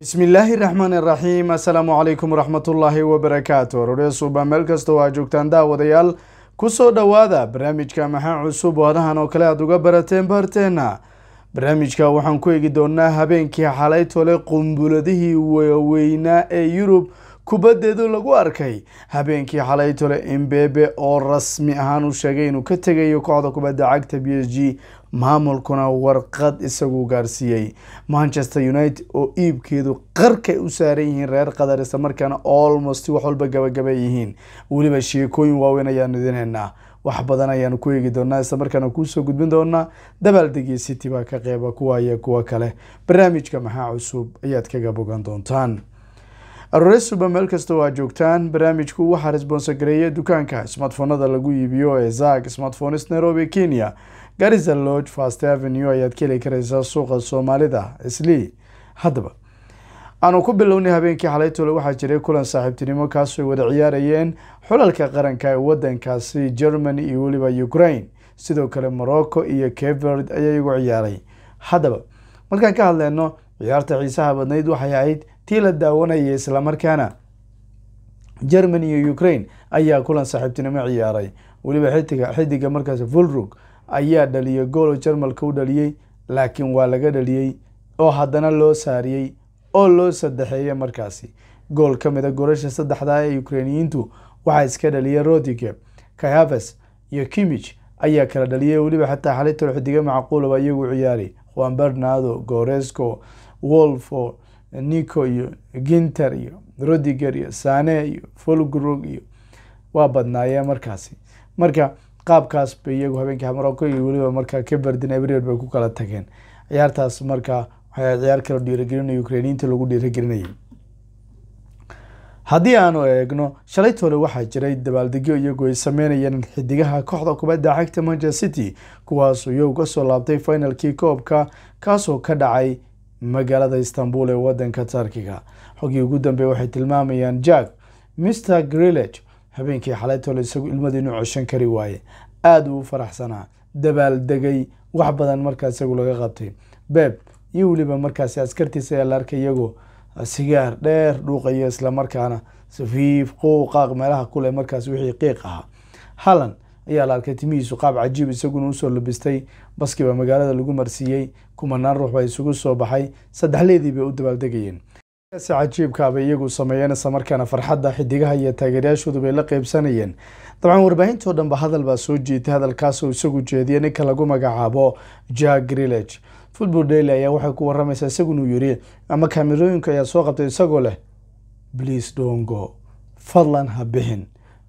bismillaahi raxmaan raxiim assalaamu calaykum waraxmatullaahi wabarakaatu aroresuba meel kastoo aa joogtaan daawadayaal ku soo dhowaada barnaamijka maxaa cusub oo waadahan oo kale aada uga barateen baarteenna barnaamijka waxaan ku eegi doonaa habeenkii xalay tole qumbuladihii waweynaa ee yurub kubaddeedu lagu arkay habeenkii xalay tole embebe oo rasmi ahaan u sheegay inuu ka tegayo kooxda kubadda cagta b s g maamulkuna warqad isagu gaarsiiyey manchester united oo iibkeedu qarkay u saaran yihiin reer qatar islamarkaana olmost wax walba gabagaba yihiin weliba sheekooyin waaweyn ayaanu idinaynaa wax badan ayaanu ku eegi doonaa islamarkaana kuusoo gudbin doonaa dabaaldegii city baa ka qeyba kuwa kuwaaya kuwa kale barnaamijka maxaa cusub ayaad kaga bogan doontaan aroore suba meel kastoo aa joogtaan barnaamijku waxaa resboonsa gareeya dukaanka smartfoonada lagu iibiyo ee zak smartphones nairobi kenya gariza lodge fast avenue ayaad ka heli karaysaa suuqa soomaalida islii haddaba aanu ku bilownay habeenkii xalaytole waxaa jiray kulan saaxiibtinimo kaasoo ay wada ciyaarayeen xulalka qaranka ee wadankaasi germany iyo weliba ukraine sidoo kale morocco iyo caverd ayaa igu ciyaaray haddaba markaan ka hadleyno ciyaarta xiisaha badnayd waxay ahayd tii la daawanayay islamarkaana germany iyo ukraine ayaa kulan saaxiibtinimo ciyaaray weliba xidiga xidiga markaas volrug ayaa dhaliyay oo jarmalka u dhaliyey laakiin waa laga dhaliyey oo haddana loo saariyey oo loo sadexeeyey markaasi gool ka mid a ah gorasha ee ukrainiyiintu waxaa iska dhaliyay rodige kahaves iyo kimich ayaa kala dhaliyay weliba xataa xalitol xidiga macquulaba iyagu ciyaari juan bernado goresco wolfo nico iyo ginter iyo rodiger iyo sane iyo folgrog iyo waa badnaayeen markaasi marka qaabkaas bay iyagu habeenkai morocco iyo weliba markaa kaberdin ebriel bay ku kala tageen ciyaartaas markaa waxay ciyaar kala dhiiragelinayo ukrainiyiinta lagu dhiiragelinayay haddii aanu eegno shalayta waxaa jiray dabaaldegyo iyagu ay sameynayeen xidigaha kooxda kubadda cagta manchester city kuwaasuu iyagu kasoo laabtay finalkii koobka kaasoo ka dhacay magaalada istanbul ee waddanka turkiga xogii ugu dambeey waxay tilmaamayaan jack mr grillage habeenkii xalaytole isagu ilmadiinu coshan kari waaye aada uu faraxsanaa dabaal degay wax badan markaa isagu laga qabtay beeb iyo weliba markaasi askartiisa ayaa la arkay iyagoo ah, sigaar dheer dhuuqayo islamarkaana safiif qouqaaq meelaha kule markaas wixii qiiq ahaa halan ayaa la arkay timihiisu qaab cajiib isaguna usoo labistay baskiiba magaalada lagu marsiiyey kumanaan ruux baa isugu soo baxay saddexleedii bay u dabaaldegayeen si cajiibkaabay iyagu sameeyeen islamarkaana farxadda xidigaha iyo taageerayaashoodu bay la qeybsanayeen dabcan warbaahintoo dhanba hadal baa soo jiitay hadalkaasoo isagu jeediyay ninka lagu magacaabo jack grillage football daily ayaa waxay ku waramaysaa isagunuu yiri ama kaamirooyinka ayaa soo qabtay isagoo leh bliis dhongo fadlan ha bixin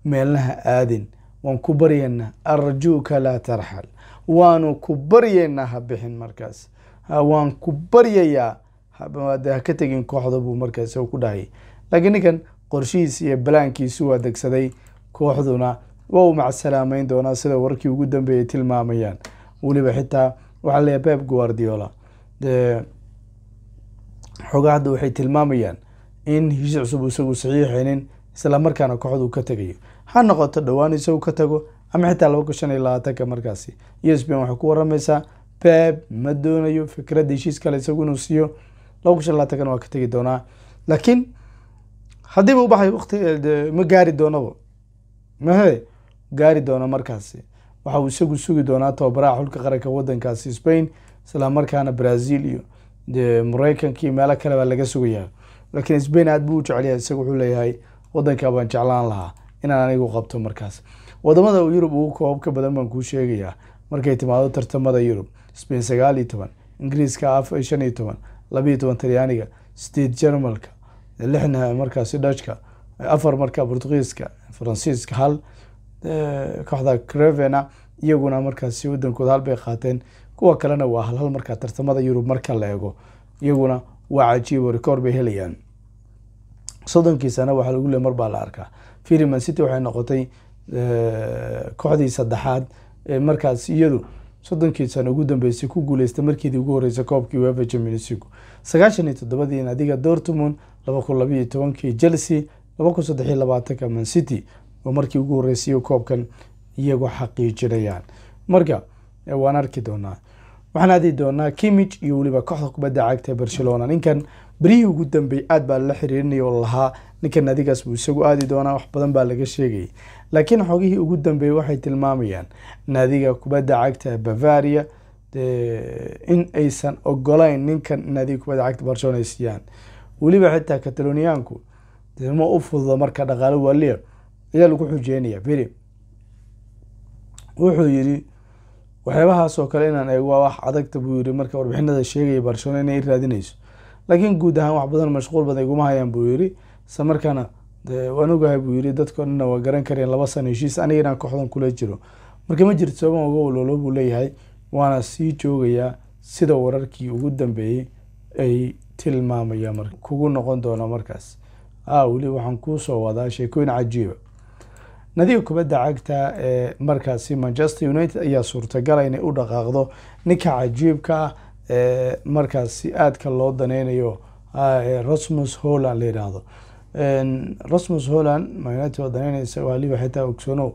meelna ha aadin waan ku baryaynaa arjuuka laa tarxal waanu ku baryaynaa ha bixin markaas waan ku baryayaa ha ka tegin kooxda buu markaas ku dhahayay laakiin ninkan qorshihiisi iyo balaankiisu waa degsaday kooxduna waa u macsalaameyn doonaa sida warkii ugu dambeeyay tilmaamayaan weliba xitaa waxaa leeyahay beb guardiola xogaa hadda waxay tilmaamayaan in heshiis cusub isagu saxiixaynin islamarkaana markaana kooxdu ka tegayo ha noqoto dhowaan isagu ka tago ama xitaa laba kushan shan iyo labaatanka markaasi e u waxay ku waramaysaa pep ma doonayo fikradda heshiis kale isagu inuu siiyo laba kun labaatankan waa ka tegi doonaa laakiin haddiiba ubaxay waqti eh, ma gaari doonaba mahe gaari doono markaasi waxa uu isagu sugi doonaa tababaraha xulka qaranka wadankaasi spain isla markaana brazil iyo meelo kale baa laga sugayaa laakiin spain aad buu u jecelyahay isaga wuxuu leeyahay wadankaa baan jeclaan lahaa inaan anigu qabto markaas wadamada yurub ugu koob ka badan baan kuu sheegayaa markay timaado tartamada yurub spain sagaal iyo toban ingiriiska shan iyo toban labiyo toban talyaaniga state jermalka lixna markaasi dutchka afar marka portugiiska faransiiska hal eh, kooxda crevena iyaguna markaasi wadankooda hal bay qaateen kuwa kalena waa halhal markaa tartamada yurub marka la eego iyaguna waa cajiibo rikoor bay helayaan soddonkii sana waxaa lagu leey mar baa la arkaa fiiri man city waxay noqotay eh, kooxdii saddexaad ee markaas iyadu soddonkii sano ugu dambeysay ku guuleystay markeedii ugu horreysay koobkii uefa champions sagaashan iyo toddobadii adiga dortmund laba kun labaiyo tobankii chelsea laba kun saddex iyo labaatanka man city oo markii ugu horreysay koobkan iyagu xaqiijinayaan marka eh, waan arki doonaa waxaan aadi doonaa kimij iyo weliba kooxda kubadda cagta ee barcelona ninkan berihii ugu dambeey aad baa la xiriirinaya oo lahaa ninkan adigaas buu isagu aadi doonaa wax badan baa laga sheegayay laakiin xogihii ugu dambeeyey waxay tilmaamayaan naadiga kubadda cagta bavaria eh, in aysan ogolayn ninkan naadiga kubadda cagta barcelona siiyaan weliba xitaa kataloniyaanku ma u fududa marka dhaqaalo waaliya ayaa lagu xujeynaya beri wuxuu yidhi waxyaabahaasoo kale inaan eego waa wax adagta buu yiri marka warbixinada sheegaya barcelona inay i raadinayso laakiin guud ahaan wax badan mashquul badan iguma hayaan buu yiri isla markaana waan ogahay buu yiri dadkao dhanna waa garan kareen laba sano heshiis aniga inaan kooxdan kula jiro marka ma jirto sababaan uga walwalo buu leeyahay waana sii joogayaa sida wararkii ugu dambeeyey ay tilmaamayaan kugu noqon doona markaas a weli waxaan kuusoo wadaa sheekooyin cajiiba ah nadiga kubadda cagta ee markaasi manchester united ayaa suurtagala inay u dhaqaaqdo ninka cajiibka ah ee markaasi aadka loo daneynayo rasmus holland la yidhaahdo rasmus holland mnity waa daneynaya xitaa ogsano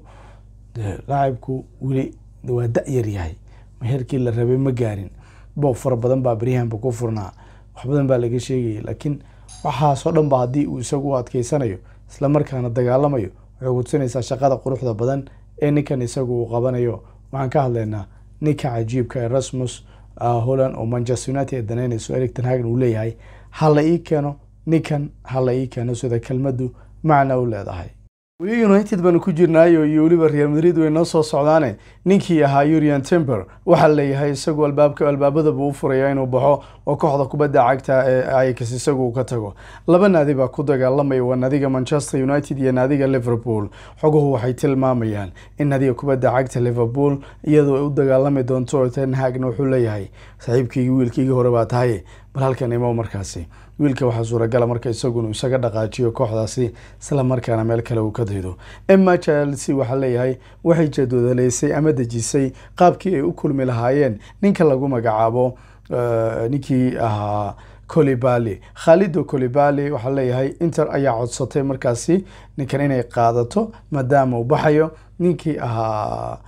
laacibku weli waa da-yar yahay meherkii la rabay ma gaarin boob fara badan baa beryahanba ku furnaa wax badan baa laga sheegaya laakiin waxaasoo dhan ba haddii uu isagu u adkeysanayo isla dagaalamayo waxay kutusinaysaa shaqada quruxda badan ee ninkan isagu uu qabanayo waxaan ka hadlaynaa ninka cajiibka erasmus ah, holland oo manchester united ee danaynayso eric tanhagen uu leeyahay ha la ii keeno ninkan ha la ii keeno sida kelmaddu macna u leedahay united baanu ku jirnaayo iyo weliba real madrid way noo soo socdaane ninkii ahaa urian tember waxaa laleeyahay isagu albaabadabuu u furayaa inuu baxo oo kooxda kubadda cagta ee ajax isagu ka tago laba naadi baa ku dagaalamaya waa naadiga manchester united iyo naadiga liverpool xoguhu waxay tilmaamayaan in naadiga kubadda cagta liverpool iyadoo ay u dagaalami doonto oo tenhagna wuxuu leeyahay saaxiibkiigii wiilkiigii hore baa tahay bal halkan imo markaasi wiilka waxaa suuragala ah marka isagun isaga dhaqaajiyo kooxdaasi islamarkaana meel kale uu ka daydo emma chelsea waxaa leeyahay waxay jadwadalaysa ama dejisay qaabkii ay u kulmi lahaayeen ninka lagu magacaabo eh, ninkii ahaa colibali khalido colibali waxaa leeyahay inter ayaa codsatay markaasi ninkan inay qaadato maadaama uu baxayo ninkii ahaa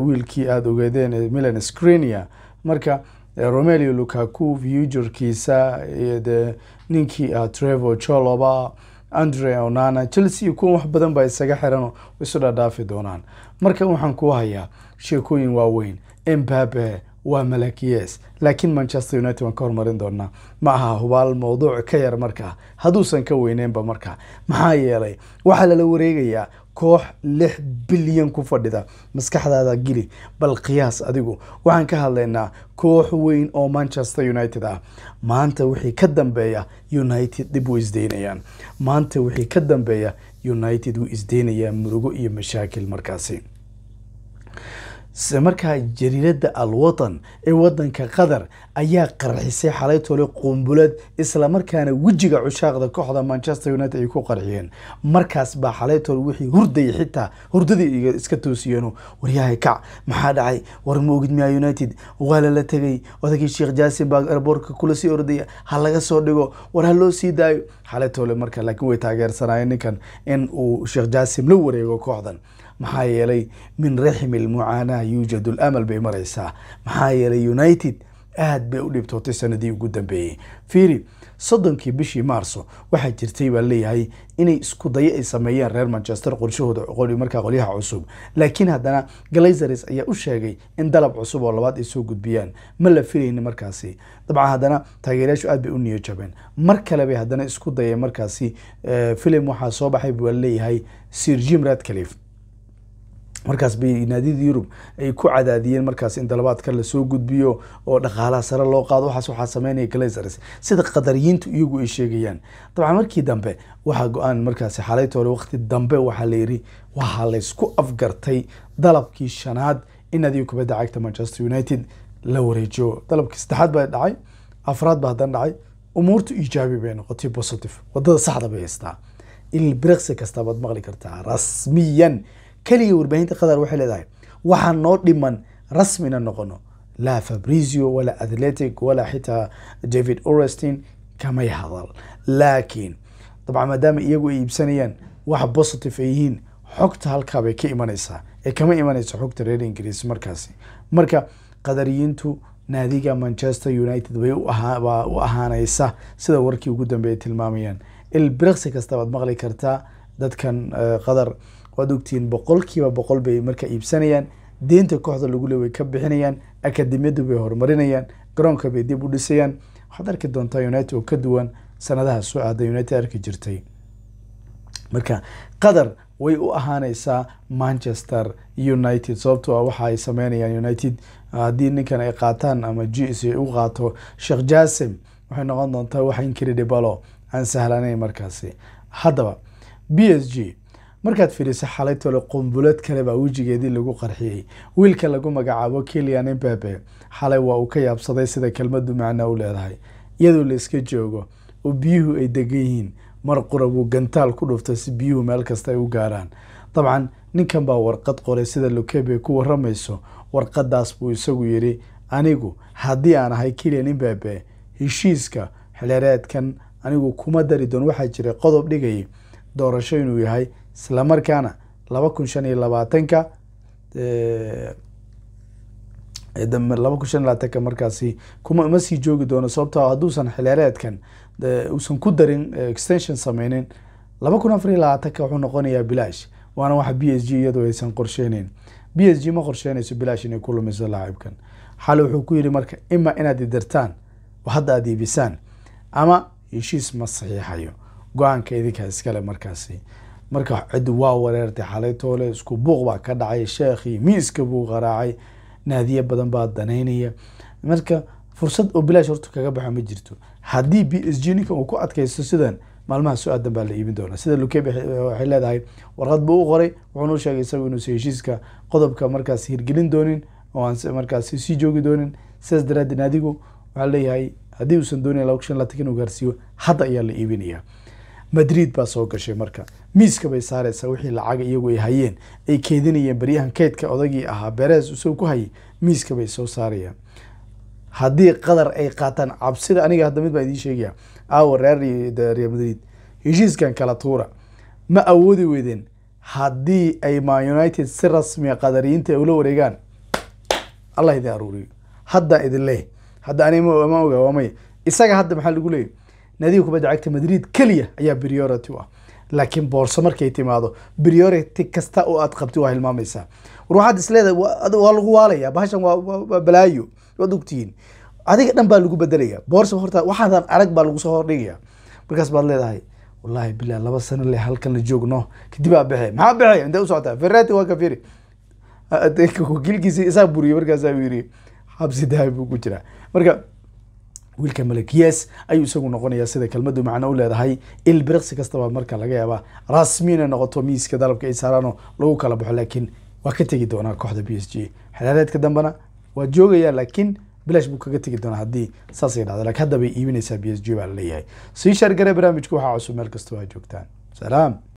wiilkii aada ogeedeen eh, milan screnia marka Eh, romelio lukakuv yujorkiisa iyo dee ninkii ah trevo choloba andre onana chelsea kuwan wax badan baa isaga xiran isu dhadhaafi doonaan marka waxaan ku hayaa sheekooyin waaweyn embabe waa malakies laakiin manchester united waan ka hormarin doonaa ma aha hubaal mawduuc ka yar marka haduusan ka weyneenba marka maxaa yeelay waxaa lala wareegayaa koox lix bilyan ku fadhida maskaxdaada geli bal qiyaas adigu waxaan ka hadlaynaa koox weyn oo manchester united ah maanta wixii ka dambeeya united dib way isdeynayaan maanta wixii ka dambeeya united wuu isdeynayaan murugo iyo mashaakil markaasi markaa jariirada alwatan ee wadanka qatar ayaa qarxisay xalay tole qumbuleed islamarkaana wejiga cushaaqda kooxda manchester united ay ku qarxiyeen markaas baa xalay tole wixii hurdayay xitaa hurdadii iska toosiyeen waryahay kac maxaa dhacay war ma ogid miyaa united waa lala tegay odagii sheekh jasenberg erborka kula sii ordaya ha laga soo dhigo war ha loo sii daayo xalay tole marka laakiin way taageersanayeen ninkan in uu sheekh jasim la wareego kooxdan maxaa yeelay min raximi lmucaanaa yuujadu alamal bay maraysaa maxaa yeelay united aad bay u dhibtootay sanadii ugu dambeeyey fiiri soddonkii bishii maarso waxaa jirtay baa leeyahay inay isku dayo ay sameeyeen reer manchester qorshahooda markaa qolyaha cusub laakiin haddana glazers ayaa u sheegay in dalab cusub oo labaad ay soo gudbiyaan ma la filayni markaasi dabcan haddana taageerayaashu aad bay u niyojabeen mar kale bay haddana isku dayeen markaasi filim eh, waxaa soo baxay baa leeyahay sir jim radclif markaas bay naadiyada yurub ay ku cadaadiyeen markaas in dalabaadka lasoo gudbiyo oo dhaqaalaha sare loo qaado waxaas waxaa sameynaya glazers sida qadariyiintu iyagu ay sheegayaan dabcan markii dambe waxaa go-aan markaasi xalaytoole waqti dambe waxaa layidhi waxaa laysku afgartay dalabkii shanaad in adiga kubadda cagta manchester united la wareejiyo dalabkii saddexaad baa dhacay afraad baa haddana dhacay umuurtu ijaabi bay noqotay positive wadada saxda bay haystaa il biraqsi kasta maqli kartaa rasmiyan keliya warbaahinta qatar waxay leedahay waxaa noo dhiman rasmina noqono laa fabrizio walaa athletic walaa xitaa david orestin kamay hadal laakiin dabcan maadaama iyagu ay iibsanayaan wax bositive ay yihiin xogta halkaa ka imanaysaa ee kama imanaysa xogta reer ingiriis markaasi marka qadariyiintu naadiga manchester united bay u ahaanaysa sida warkii ugu dambeeya tilmaamayaan ilbiraqsi kastabaad maqli kartaa dadkan eh, qadar uh, waad ogtihiin boqolkiiba boqol bay marka iibsanayaan deenta kooxda lagu leeway ka bixinayaan akademiyadu bay horumarinayaan garoonka bay dib u dhisayaan waxaad arki doontaa united oo ka duwan sanadaha soo united arki jirtay marka qatar way u ahaaneysaa manchester united sababtoo ah waxa ay sameynayaan united haddii ninkan ay qaataan ama g c u qaato sheekh jasim waxay noqon doontaa wax incredibalo aan sahlanayn markaasi haddaba b s g markaad fiiriso xalay tole qumbulad kale baa wejigeedii lagu qarxiyey wiilka lagu magacaabo kilian imbabe xalay waa uu ka yaabsaday sida kelmadu macno u leedahay iyadoo la iska joogo oo biyuhu ay degan yihiin mar qura gantaal ku dhuftay si biyuhu meel kasta ay u gaaraan dabcan ninkan baa warqad qoray sida lokebe ku warramayso warqadaas buu isagu yidhi anigu haddii aan ahay kilian imbabe heshiiska xileereedkan anigu kuma dari doon waxaa jiray qodob dhigay doorasho inuu yahay isla markaana laba kun shan iyo labaatanka laba kun shan iyo labaatanka markaasi kuma uma sii joogi doono sababtoo ah hadduusan xilheereedkan uusan ku darin extension sameynin laba kun afar iyo labaatanka wuxuu noqonayaa bilaash waana waxa b s g iyadoo aysan qorsheyneyn b s g ma qorsheynayso bilaash inay ku lumiso laacibkan xal wuxuu ku yidhi marka ima inaad idirtaan oo hadda aad iibisaan ama heshiis ma saxiixayo go-aanka idinka iskale markaasi marka cid waa wareertay xalay toole isku buuq baa ka dhacay sheekhii miiska buu qaraacay naadiye badan baa danaynaya marka fursad oo bilaash horta kaga baxa ma jirto haddii b s g ninka uu ku adkaysto sidan maalmaha su-aadan baa la iibin doonaa sida lukeb waxay leedahay warqad buu u qoray wuxuunu sheegay isagu inuusa heshiiska qodobka markaas hirgelin doonin oo aan markaas sii joogi doonin sidaas daraadeed adigu waxaa leeyahay haddii uusan doonin la gaarsiiyo hadda ayaa la iibinayaa madrid baa soo gashay marka miiska bay saareysaa wixii lacaga iyagu ay hayeen ay keedinayeen baryahan keydka odagii ahaa beres usoo ku hayay miiska bay soo saarayaan haddii qadar ay qaataan cabsida aniga hadda mid baan idiin sheegaya aawo reerreal madrid heshiiskan kala tuura ma awoodi weydeen haddii ay man united si rasmiga ah qadariyiinta ay ula wareegaan allah idin aruuriyo haddaa idin leh hadda aniga ma oga waa may isaga hadda maxaa lagu leeyay naadiga kubadda cagta madrid keliya ayaa priority u ah laakiin boorso markay timaado priority kasta oo aad qabti waa hilmaamaysaa war waxaad isleedahay waa lagu waalayaa bahashan waa balaayo waad ogtihiin adiga dhan baa lagu bedelaya boorso horta waxaadan arag baa lagu soo hordhigayaa markaas baad leedahay wallaahi billah laba sano le halkan la joogno kadib aa baxey maxaa baxey intee u socotaa waa ka firi gilkiisi isaa buriyey markaasaa yiri habsi dahabi buu ku jiraa marka wiilka malakiyas ayuu isagu noqonayaa sida kelmaddu macno u leedahay ilbiriqsi kastaba marka laga yaaba rasmi inay noqoto miiska dalabka ay saaraano lagu kala baxo laakiin waa ka tegi doonaa kooxda b s g xeereedka dambena waa joogayaa laakiin bilash buu kaga tegi doonaa haddii saasay dhahda lakin hadda bay iibinaysaa b s g baa laleeyahay sii shaargaree barnaamijka waxaa cusub meel kastaba joogtaan salaam